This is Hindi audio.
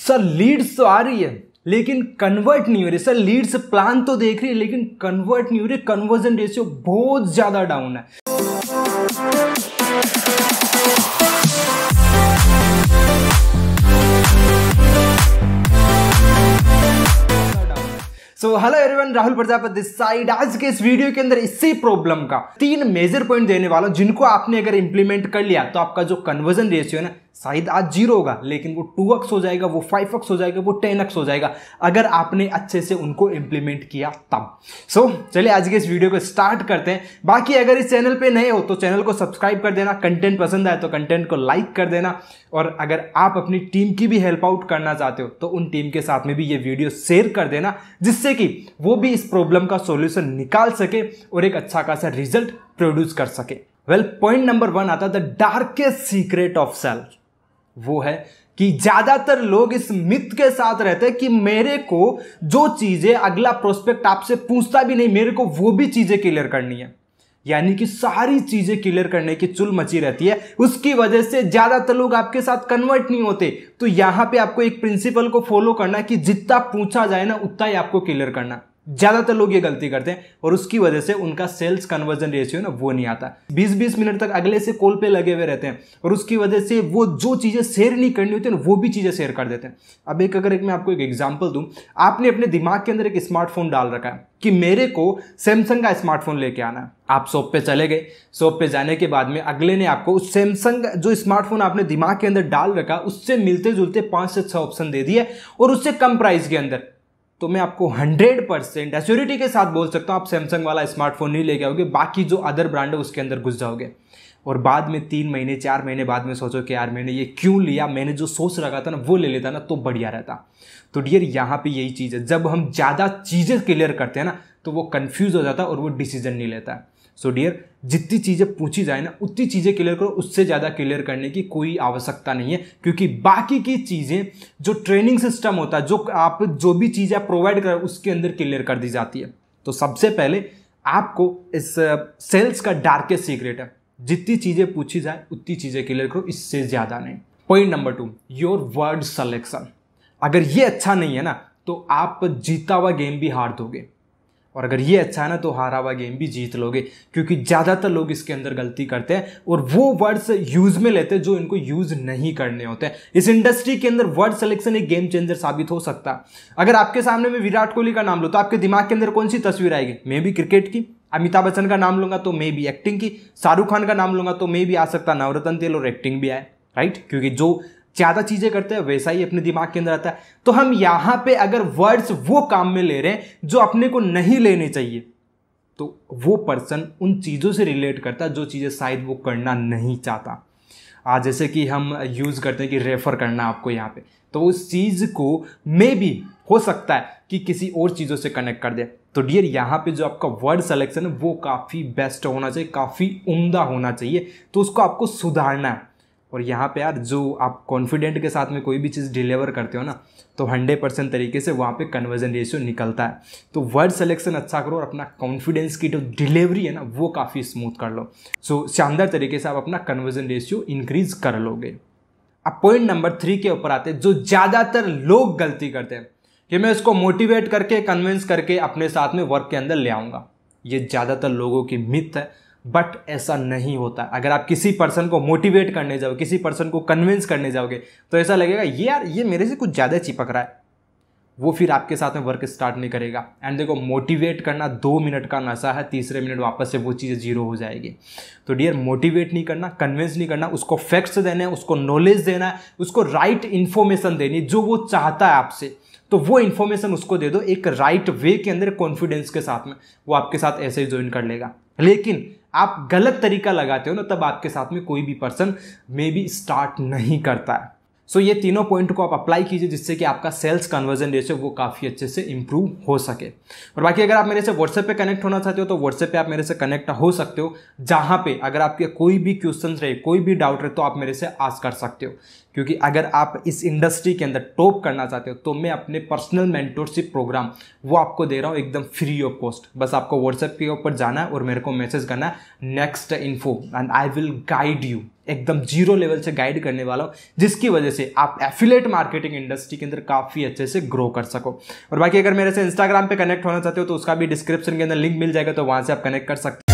सर लीड्स तो आ रही है लेकिन कन्वर्ट नहीं हो रही सर लीड्स प्लान तो देख रही है लेकिन कन्वर्ट नहीं हो रही कन्वर्जन रेशियो बहुत ज़्यादा डाउन है so hello everyone Rahul Prajapati this side आज के इस वीडियो के अंदर इसी प्रॉब्लम का तीन मेजर पॉइंट देने वाला जिनको आपने अगर इंप्लीमेंट कर लिया तो आपका जो कन्वर्जन रेशियो है ना शायद आज जीरो होगा लेकिन वो टू हो जाएगा वो फाइव एक्स हो जाएगा वो टेन एक्स हो जाएगा अगर आपने अच्छे से उनको इम्प्लीमेंट किया तब सो so, चलिए आज के इस वीडियो को स्टार्ट करते हैं बाकी अगर इस चैनल पे नए हो तो चैनल को सब्सक्राइब कर देना कंटेंट पसंद आए तो कंटेंट को लाइक कर देना और अगर आप अपनी टीम की भी हेल्प आउट करना चाहते हो तो उन टीम के साथ में भी ये वीडियो शेयर कर देना जिससे कि वो भी इस प्रॉब्लम का सोल्यूशन निकाल सके और एक अच्छा खासा रिजल्ट प्रोड्यूस कर सके वेल पॉइंट नंबर वन आता है the darkest secret of self वो है कि ज़्यादातर लोग इस मिथ के साथ रहते हैं कि मेरे को जो चीज़ें अगला प्रोस्पेक्ट आपसे पूछता भी नहीं मेरे को वो भी चीज़ें क्लियर करनी है यानी कि सारी चीज़ें क्लियर करने की चुल मची रहती है उसकी वजह से ज़्यादातर लोग आपके साथ कन्वर्ट नहीं होते तो यहां पे आपको एक प्रिंसिपल को फॉलो करना कि जितना पूछा जाए ना उतना ही आपको क्लियर करना ज़्यादातर लोग ये गलती करते हैं और उसकी वजह से उनका सेल्स कन्वर्जन रेशियो ना वो नहीं आता 20-20 मिनट तक अगले से कॉल पे लगे हुए रहते हैं और उसकी वजह से वो जो चीज़ें शेयर नहीं करनी होती ना वो भी चीज़ें शेयर कर देते हैं अब एक अगर एक मैं आपको एक एग्जाम्पल दूँ आपने अपने दिमाग के अंदर एक स्मार्टफोन डाल रखा है कि मेरे को सैमसंग का स्मार्टफोन लेके आना आप शॉप पे चले गए शॉप पे जाने के बाद में अगले ने आपको उस सैमसंग जो स्मार्टफोन आपने दिमाग के अंदर डाल रखा उससे मिलते जुलते पाँच से छः ऑप्शन दे दिए और उससे कम प्राइस के अंदर तो मैं आपको 100 परसेंट एस्योरिटी के साथ बोल सकता हूँ आप सैमसंग वाला स्मार्टफोन नहीं लेके आओगे बाकी जो अदर ब्रांड है उसके अंदर घुस जाओगे और बाद में तीन महीने चार महीने बाद में सोचो कि यार मैंने ये क्यों लिया मैंने जो सोच रखा था ना वो ले लेता ना तो बढ़िया रहता तो डियर यहाँ पे यही चीज़ है जब हम ज़्यादा चीज़ें क्लियर करते हैं ना तो वो कन्फ्यूज़ हो जाता है और वो डिसीजन नहीं लेता है सो so डियर जितनी चीज़ें पूछी जाए ना उतनी चीज़ें क्लियर करो उससे ज़्यादा क्लियर करने की कोई आवश्यकता नहीं है क्योंकि बाकी की चीज़ें जो ट्रेनिंग सिस्टम होता है जो आप जो भी चीज़ आप प्रोवाइड कर उसके अंदर क्लियर कर दी जाती है तो सबसे पहले आपको इस सेल्स uh, का डार्केस्ट सीक्रेट है जितनी चीज़ें पूछी जाए उतनी चीज़ें क्लियर करो इससे ज़्यादा नहीं point number two your word selection अगर ये अच्छा नहीं है ना तो आप जीता हुआ गेम भी हार दोगे और अगर ये अच्छा है ना तो हारा हुआ गेम भी जीत लोगे क्योंकि ज़्यादातर लोग इसके अंदर गलती करते हैं और वो वर्ड्स यूज़ में लेते हैं जो इनको यूज़ नहीं करने होते हैं इस इंडस्ट्री के अंदर वर्ड सिलेक्शन एक गेम चेंजर साबित हो सकता है अगर आपके सामने में विराट कोहली का नाम लो तो आपके दिमाग के अंदर कौन सी तस्वीर आएगी मे भी क्रिकेट की अमिताभ बच्चन का नाम लूंगा तो मे भी एक्टिंग की शाहरुख खान का नाम लूंगा तो मे भी आ सकता नवरत्न तेल और एक्टिंग भी आए राइट क्योंकि जो ज़्यादा चीज़ें करते हैं वैसा ही अपने दिमाग के अंदर आता है तो हम यहाँ पे अगर वर्ड्स वो काम में ले रहे हैं जो अपने को नहीं लेने चाहिए तो वो पर्सन उन चीज़ों से रिलेट करता है जो चीज़ें शायद वो करना नहीं चाहता आज जैसे कि हम यूज़ करते हैं कि रेफ़र करना आपको यहाँ पे तो उस चीज़ को मे भी हो सकता है कि किसी और चीज़ों से कनेक्ट कर दे तो डियर यहाँ पे जो आपका वर्ड सिलेक्शन है वो काफ़ी बेस्ट होना चाहिए काफ़ी उम्दा होना चाहिए तो उसको आपको सुधारना है और यहाँ पे यार जो आप कॉन्फिडेंट के साथ में कोई भी चीज़ डिलीवर करते हो ना तो हंड्रेड परसेंट तरीके से वहाँ पे कन्वर्जन रेशियो निकलता है तो वर्ड सिलेक्शन अच्छा करो और अपना कॉन्फिडेंस की जो तो डिलीवरी है ना वो काफ़ी स्मूथ कर लो सो शानदार तरीके से आप अपना कन्वर्जन रेशियो इंक्रीज कर लोगे अब पॉइंट नंबर थ्री के ऊपर आते हैं जो ज़्यादातर लोग गलती करते हैं कि मैं इसको मोटिवेट करके कन्विंस करके अपने साथ में वर्क के अंदर ले आऊँगा ये ज़्यादातर लोगों की मिथ है बट ऐसा नहीं होता अगर आप किसी पर्सन को मोटिवेट करने जाओ किसी पर्सन को कन्विंस करने जाओगे तो ऐसा लगेगा ये यार ये मेरे से कुछ ज़्यादा चिपक रहा है वो फिर आपके साथ में वर्क स्टार्ट नहीं करेगा एंड देखो मोटिवेट करना दो मिनट का नशा है तीसरे मिनट वापस से वो चीज़ जीरो हो जाएगी तो डियर मोटिवेट नहीं करना कन्विंस नहीं करना उसको फैक्ट्स देने उसको नॉलेज देना है उसको राइट इन्फॉर्मेशन देनी जो वो चाहता है आपसे तो वो इन्फॉर्मेशन उसको दे दो एक राइट right वे के अंदर कॉन्फिडेंस के साथ में वो आपके साथ ऐसे ही ज्वाइन कर लेगा लेकिन आप गलत तरीका लगाते हो ना तब आपके साथ में कोई भी पर्सन मे बी स्टार्ट नहीं करता है सो so, ये तीनों पॉइंट को आप अप्लाई कीजिए जिससे कि आपका सेल्स कन्वर्जन रेशियो वो काफ़ी अच्छे से इंप्रूव हो सके और बाकी अगर आप मेरे से व्हाट्सएप पे कनेक्ट होना चाहते हो तो व्हाट्सएप पे आप मेरे से कनेक्ट हो सकते हो जहाँ पे अगर आपके कोई भी क्वेश्चन रहे कोई भी डाउट रहे तो आप मेरे से आस कर सकते हो क्योंकि अगर आप इस इंडस्ट्री के अंदर टॉप करना चाहते हो तो मैं अपने पर्सनल मेंटोरशिप प्रोग्राम वो आपको दे रहा हूँ एकदम फ्री ऑफ कॉस्ट बस आपको व्हाट्सएप के ऊपर जाना है और मेरे को मैसेज करना है next info and I will guide you एकदम जीरो लेवल से गाइड करने वाला हूँ जिसकी वजह से आप एफिलेट मार्केटिंग इंडस्ट्री के अंदर काफ़ी अच्छे से ग्रो कर सको और बाकी अगर मेरे से इंस्टाग्राम पे कनेक्ट होना चाहते हो तो उसका भी डिस्क्रिप्शन के अंदर लिंक मिल जाएगा तो वहाँ से आप कनेक्ट कर सकते हो